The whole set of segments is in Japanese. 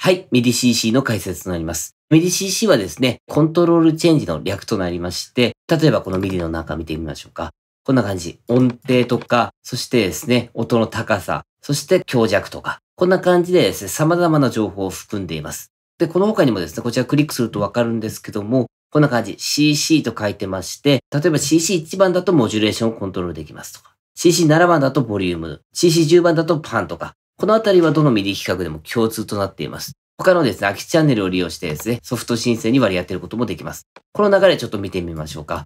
はい、ミディ c c の解説となります。ミディ c c はですね、コントロールチェンジの略となりまして、例えばこのミディの中見てみましょうか。こんな感じ。音程とか、そしてですね、音の高さ、そして強弱とか、こんな感じでですね、様々な情報を含んでいます。で、この他にもですね、こちらクリックするとわかるんですけども、こんな感じ、CC と書いてまして、例えば CC1 番だとモジュレーションをコントロールできますとか、CC7 番だとボリューム、CC10 番だとパンとか、このあたりはどのミディ企画でも共通となっています。他のですね、空きチャンネルを利用してですね、ソフト申請に割り当てることもできます。この流れちょっと見てみましょうか。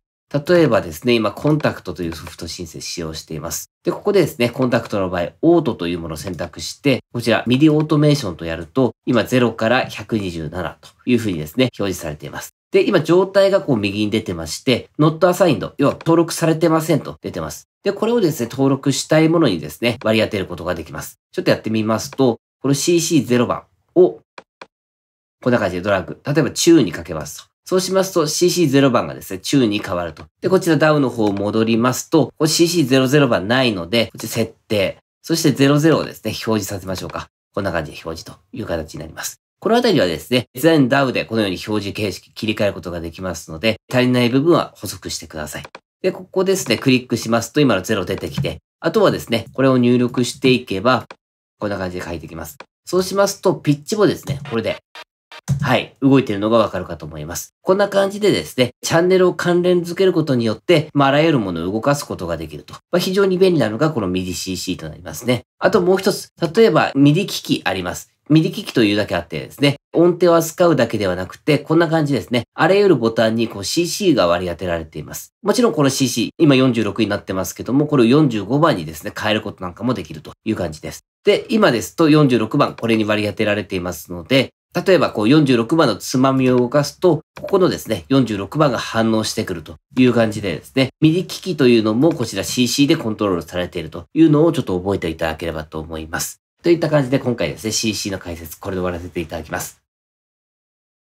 例えばですね、今、コンタクトというソフト申請使用しています。で、ここでですね、コンタクトの場合、オートというものを選択して、こちら、ミディオートメーションとやると、今0から127というふうにですね、表示されています。で、今状態がこう右に出てまして、not assigned、要は登録されてませんと出てます。で、これをですね、登録したいものにですね、割り当てることができます。ちょっとやってみますと、この CC0 番を、こんな感じでドラッグ。例えば中にかけますと。そうしますと CC0 番がですね、中に変わると。で、こちらダウンの方を戻りますと、CC00 番ないので、こっち設定。そして00をですね、表示させましょうか。こんな感じで表示という形になります。このあたりはですね、デザインダウでこのように表示形式切り替えることができますので、足りない部分は補足してください。で、ここですね、クリックしますと今の0出てきて、あとはですね、これを入力していけば、こんな感じで書いていきます。そうしますと、ピッチもですね、これではい、動いているのがわかるかと思います。こんな感じでですね、チャンネルを関連づけることによって、まあ、あらゆるものを動かすことができると。まあ、非常に便利なのがこの MIDI CC となりますね。あともう一つ、例えば MIDI 機器あります。右機器というだけあってですね、音程を扱うだけではなくて、こんな感じですね。あらゆるボタンにこう CC が割り当てられています。もちろんこの CC、今46になってますけども、これを45番にですね、変えることなんかもできるという感じです。で、今ですと46番、これに割り当てられていますので、例えばこう46番のつまみを動かすと、ここのですね、46番が反応してくるという感じでですね、右機器というのもこちら CC でコントロールされているというのをちょっと覚えていただければと思います。といった感じで今回ですね、CC の解説、これで終わらせていただきます。